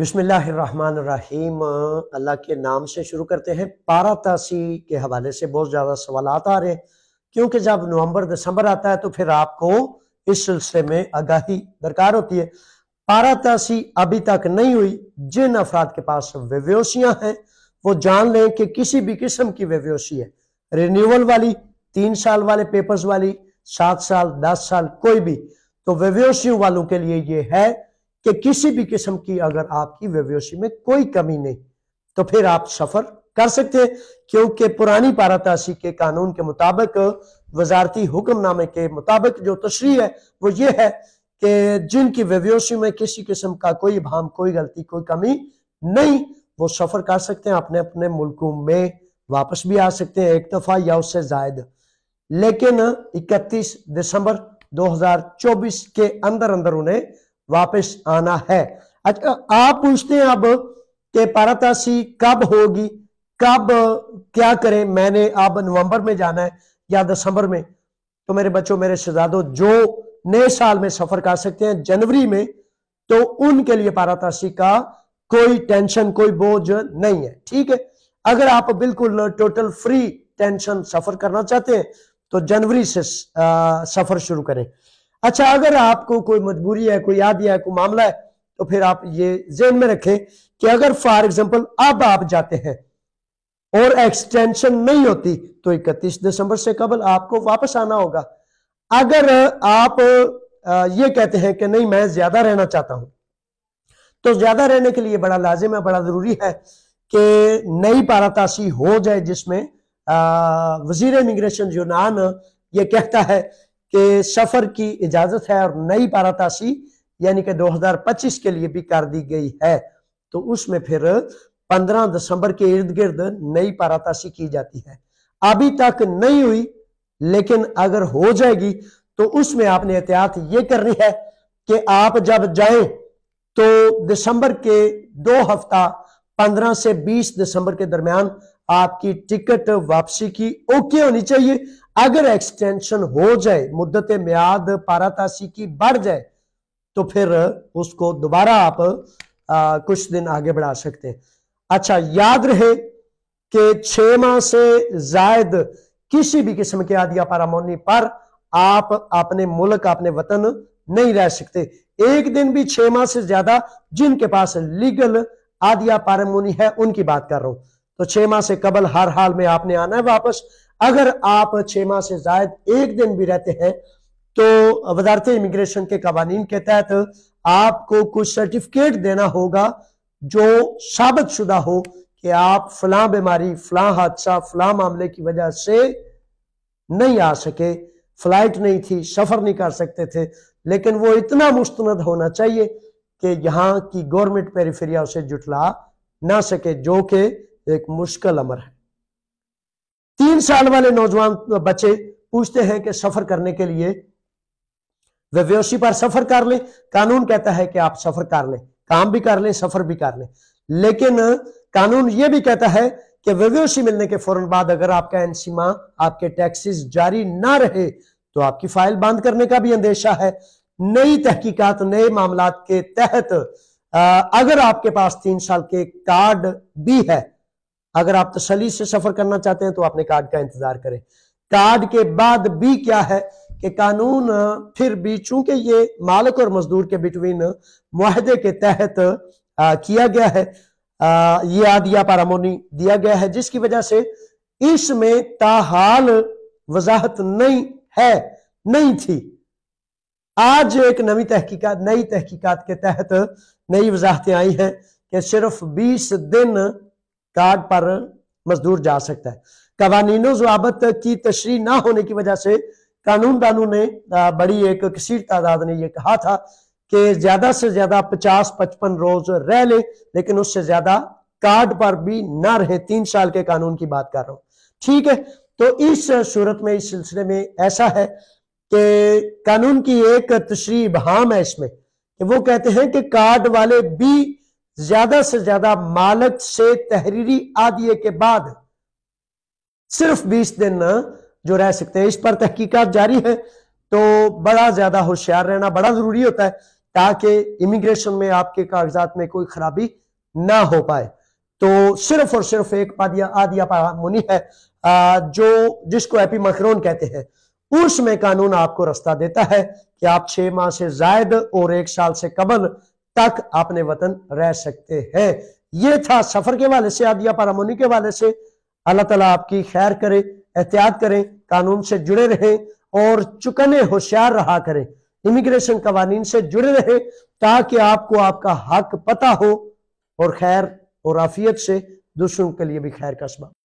بسم اللہ الرحمن الرحیم اللہ کے نام سے شروع کرتے ہیں پارا تاسی کے حوالے سے بہت زیادہ سوالات آ رہے ہیں کیونکہ جب نومبر دسمبر آتا ہے تو پھر آپ کو اس سلسلے میں آگاہی درکار ہوتی ہے پارا تاسی ابھی تک نہیں ہوئی جن افراد کے پاس ویویوسیاں ہیں وہ جان لیں کہ کسی بھی قسم کی ویویوسی ہے رینیول والی تین سال والے پیپرز والی سات سال دس سال کوئی بھی تو ویویوسیوں والوں کے لیے یہ ہے کہ کسی بھی قسم کی اگر آپ کی ویویوسی میں کوئی کمی نہیں تو پھر آپ سفر کر سکتے ہیں کیونکہ پرانی پاراتاسی کے قانون کے مطابق وزارتی حکم نامے کے مطابق جو تشریح ہے وہ یہ ہے کہ جن کی ویویوسی میں کسی قسم کا کوئی بھام کوئی غلطی کوئی کمی نہیں وہ سفر کر سکتے ہیں اپنے اپنے ملکوں میں واپس بھی آ سکتے ہیں ایک دفعہ یا اس سے زائد لیکن اکتیس دسمبر دو ہزار چوبیس کے اندر اندر انہیں واپس آنا ہے اچھا، آپ پوچھتے ہیں اب کہ پارتاشی کب ہوگی کب کیا کریں میں نے اب نومبر میں جانا ہے یا دسمبر میں تو میرے بچوں میرے شہزادوں جو نئے سال میں سفر کر سکتے ہیں جنوری میں تو ان کے لیے پاراتاسی کا کوئی ٹینشن کوئی بوجھ نہیں ہے ٹھیک ہے اگر آپ بالکل ٹوٹل فری ٹینشن سفر کرنا چاہتے ہیں تو جنوری سے سفر شروع کریں اچھا اگر آپ کو کوئی مجبوری ہے کوئی یاد ہے کوئی معاملہ ہے تو پھر آپ یہ ذہن میں رکھیں کہ اگر فار ایگزامپل اب آپ جاتے ہیں اور ایکسٹینشن نہیں ہوتی تو اکتیس دسمبر سے قبل آپ کو واپس آنا ہوگا اگر آپ یہ کہتے ہیں کہ نہیں میں زیادہ رہنا چاہتا ہوں تو زیادہ رہنے کے لیے بڑا لازم ہے بڑا ضروری ہے کہ نئی پاراتاسی ہو جائے جس میں وزیر امیگریشن یونان یہ کہتا ہے کہ سفر کی اجازت ہے اور نئی پاراتاشی یعنی کہ دو ہزار پچیس کے لیے بھی کر دی گئی ہے تو اس میں پھر پندرہ دسمبر کے ارد گرد نئی پاراتاشی کی جاتی ہے ابھی تک نہیں ہوئی لیکن اگر ہو جائے گی تو اس میں آپ نے احتیاط یہ کرنی ہے کہ آپ جب جائیں تو دسمبر کے دو ہفتہ پندرہ سے بیس دسمبر کے درمیان آپ کی ٹکٹ واپسی کی اوکے ہونی چاہیے اگر ایکسٹینشن ہو جائے مدت میاد پارا تاسی کی بڑھ جائے تو پھر اس کو دوبارہ آپ کچھ دن آگے بڑھا سکتے ہیں اچھا یاد رہے کہ چھ ماہ سے زائد کسی بھی قسم کے آدیا پارامونی پر آپ اپنے ملک اپنے وطن نہیں رہ سکتے ایک دن بھی چھ ماہ سے زیادہ جن کے پاس لیگل آدیا پارامونی ہے ان کی بات کر رہا ہوں تو چھ ماہ سے قبل ہر حال میں آپ نے آنا ہے واپس اگر آپ چھ ماہ سے زائد ایک دن بھی رہتے ہیں تو وزارت امیگریشن کے قوانین کے تحت آپ کو کچھ سرٹیفکیٹ دینا ہوگا جو ثابت شدہ ہو کہ آپ فلاں بیماری فلاں حادثہ فلاں معاملے کی وجہ سے نہیں آ سکے فلائٹ نہیں تھی سفر نہیں کر سکتے تھے لیکن وہ اتنا مستند ہونا چاہیے کہ یہاں کی گورنمنٹ پیریفیریا اسے جٹلا نہ سکے جو کہ ایک مشکل امر ہے تین سال والے نوجوان بچے پوچھتے ہیں کہ سفر کرنے کے لیے پر سفر کر لیں قانون کہتا ہے کہ آپ سفر کر لیں کام بھی کر لیں سفر بھی کر لیں لیکن قانون یہ بھی کہتا ہے کہ وویشی ملنے کے فوراً بعد اگر آپ کا انسیما آپ کے ٹیکسز جاری نہ رہے تو آپ کی فائل بند کرنے کا بھی اندیشہ ہے نئی تحقیقات نئے معاملات کے تحت اگر آپ کے پاس تین سال کے کارڈ بھی ہے اگر آپ تسلی سے سفر کرنا چاہتے ہیں تو اپنے کارڈ کا انتظار کریں کارڈ کے بعد بھی کیا ہے کہ قانون پھر بھی چونکہ یہ مالک اور مزدور کے بٹوین معاہدے کے تحت کیا گیا ہے یہ آدیا پارامونی دیا گیا ہے جس کی وجہ سے اس میں تاحال وضاحت نہیں ہے نہیں تھی آج ایک نئی تحقیقات نئی تحقیقات کے تحت نئی وضاحتیں آئی ہیں کہ صرف بیس دن کارڈ پر مزدور جا سکتا ہے قوانین و ضوابط کی تشریح نہ ہونے کی وجہ سے قانون دانوں نے بڑی ایک کثیر تعداد نے یہ کہا تھا کہ زیادہ سے زیادہ پچاس پچپن روز رہ لیں لیکن اس سے زیادہ کارڈ پر بھی نہ رہے تین سال کے قانون کی بات کر رہا ہوں ٹھیک ہے تو اس صورت میں اس سلسلے میں ایسا ہے کہ قانون کی ایک تشریح بہام ہے اس میں وہ کہتے ہیں کہ کارڈ والے بھی زیادہ سے زیادہ مالک سے تحریری آدھیے کے بعد صرف بیس دن جو رہ سکتے ہیں اس پر تحقیقات جاری ہیں تو بڑا زیادہ ہوشیار رہنا بڑا ضروری ہوتا ہے تاکہ امیگریشن میں آپ کے کاغذات میں کوئی خرابی نہ ہو پائے تو صرف اور صرف ایک پادیا آدیا پامونی ہے جو جس کو ایپی مکرون کہتے ہیں اس میں قانون آپ کو رستہ دیتا ہے کہ آپ چھ ماہ سے زائد اور ایک سال سے قبل تک اپنے وطن رہ سکتے ہیں یہ تھا سفر کے والے سے آدیا پارامونی کے والے سے اللہ تعالیٰ آپ کی خیر کرے احتیاط کریں قانون سے جڑے رہیں اور چکنے ہوشیار رہا کریں امیگریشن قوانین سے جڑے رہیں تاکہ آپ کو آپ کا حق پتہ ہو اور خیر اور آفیت سے دوسروں کے لیے بھی خیر کا سبب